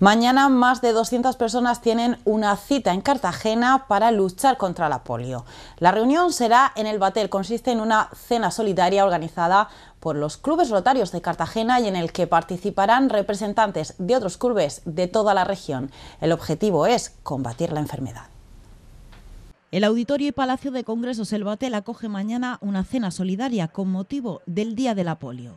Mañana más de 200 personas tienen una cita en Cartagena para luchar contra la polio. La reunión será en el Batel, consiste en una cena solidaria organizada por los clubes rotarios de Cartagena y en el que participarán representantes de otros clubes de toda la región. El objetivo es combatir la enfermedad. El Auditorio y Palacio de Congresos El Batel acoge mañana una cena solidaria con motivo del Día de la Polio.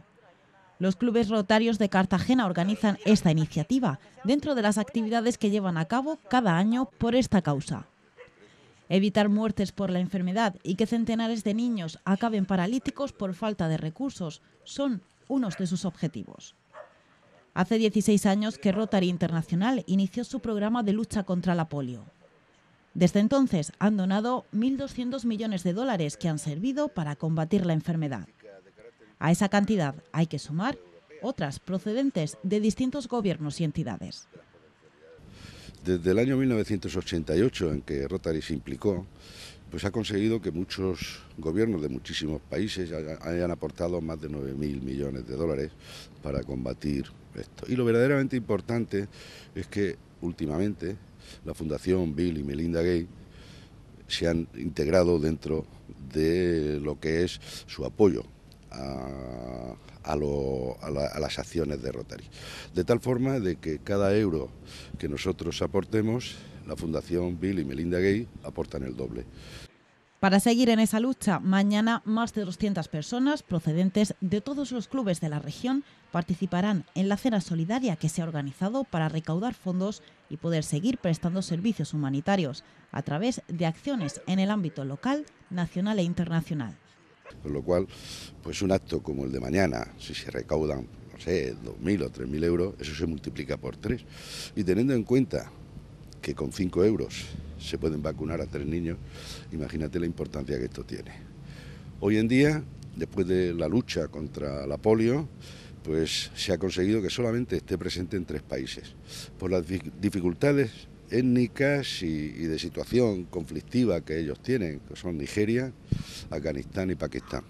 Los clubes rotarios de Cartagena organizan esta iniciativa dentro de las actividades que llevan a cabo cada año por esta causa. Evitar muertes por la enfermedad y que centenares de niños acaben paralíticos por falta de recursos son unos de sus objetivos. Hace 16 años que Rotary Internacional inició su programa de lucha contra la polio. Desde entonces han donado 1.200 millones de dólares que han servido para combatir la enfermedad. A esa cantidad hay que sumar otras procedentes de distintos gobiernos y entidades. Desde el año 1988 en que Rotary se implicó, pues ha conseguido que muchos gobiernos de muchísimos países hayan aportado más de 9.000 millones de dólares para combatir esto. Y lo verdaderamente importante es que últimamente la Fundación Bill y Melinda Gay se han integrado dentro de lo que es su apoyo a, las acciones de Rotary. De tal forma de que cada euro que nosotros aportemos, la Fundación Bill y Melinda Gay aportan el doble. Para seguir en esa lucha, mañana más de 200 personas procedentes de todos los clubes de la región participarán en la cena solidaria que se ha organizado para recaudar fondos y poder seguir prestando servicios humanitarios a través de acciones en el ámbito local, nacional e internacional. Con lo cual, pues un acto como el de mañana, si se recaudan, no sé, 2.000 o 3.000 euros, eso se multiplica por 3. Y teniendo en cuenta que con 5 euros se pueden vacunar a tres niños, imagínate la importancia que esto tiene. Hoy en día, después de la lucha contra la polio, pues se ha conseguido que solamente esté presente en tres países, por las dificultades étnicas y, de situación conflictiva que ellos tienen, que son Nigeria, Afganistán y Pakistán.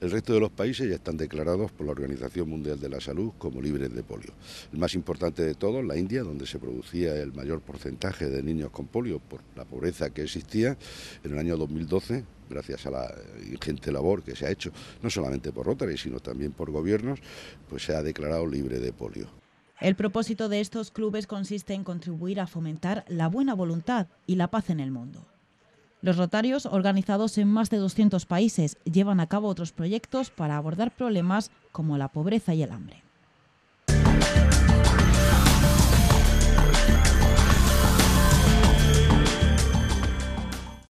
El resto de los países ya están declarados por la Organización Mundial de la Salud como libres de polio. El más importante de todos, la India, donde se producía el mayor porcentaje de niños con polio por la pobreza que existía, en el año 2012, gracias a la ingente labor que se ha hecho, no solamente por Rotary, sino también por gobiernos, pues se ha declarado libre de polio. El propósito de estos clubes consiste en contribuir a fomentar la buena voluntad y la paz en el mundo. Los Rotarios, organizados en más de 200 países, llevan a cabo otros proyectos para abordar problemas como la pobreza y el hambre.